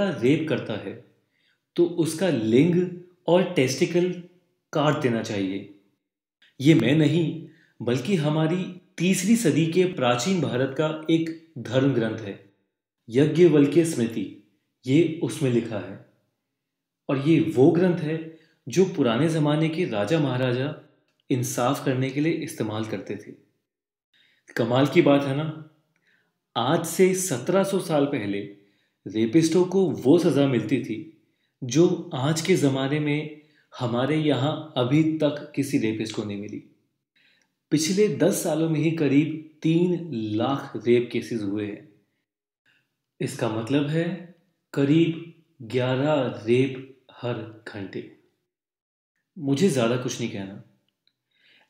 rape करता है तो उसका लिंग और टेस्टिकल काट देना चाहिए ये मैं नहीं बल्कि हमारी तीसरी सदी के प्राचीन भारत का एक धर्म ग्रंथ है यज्ञवल्क्य स्मृति ये उसमें लिखा है और ये वो ग्रंथ है जो पुराने ज़माने के राजा महाराजा इंसाफ करने के लिए इस्तेमाल करते थे कमाल की बात है ना आज से 1700 साल पहले रेपिस्टों को वो सज़ा मिलती थी जो आज के ज़माने में हमारे यहाँ अभी तक किसी रेपिस्ट को नहीं मिली पिछले दस सालों में ही करीब तीन लाख रेप केसेस हुए हैं इसका मतलब है करीब ग्यारह रेप हर घंटे मुझे ज़्यादा कुछ नहीं कहना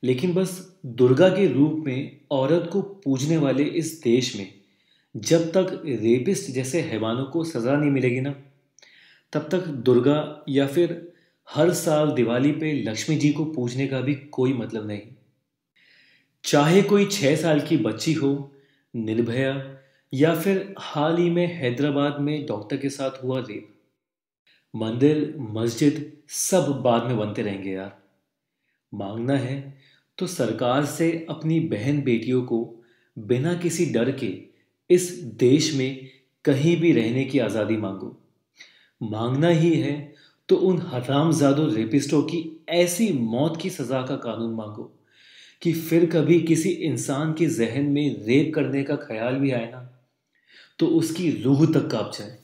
लेकिन बस दुर्गा के रूप में औरत को पूजने वाले इस देश में जब तक रेपिस्ट जैसे हैवानों को सज़ा नहीं मिलेगी ना तब तक दुर्गा या फिर हर साल दिवाली पे लक्ष्मी जी को पूजने का भी कोई मतलब नहीं चाहे कोई छः साल की बच्ची हो निर्भया या फिर हाल ही में हैदराबाद में डॉक्टर के साथ हुआ रेप मंदिर मस्जिद सब बाद में बनते रहेंगे यार मांगना है तो सरकार से अपनी बहन बेटियों को बिना किसी डर के इस देश में कहीं भी रहने की आज़ादी मांगो मांगना ही है तो उन हरामजादों रेपिस्टों की ऐसी मौत की सज़ा का कानून मांगो कि फिर कभी किसी इंसान के जहन में रेप करने का ख्याल भी आए ना तो उसकी रूह तक कांप जाए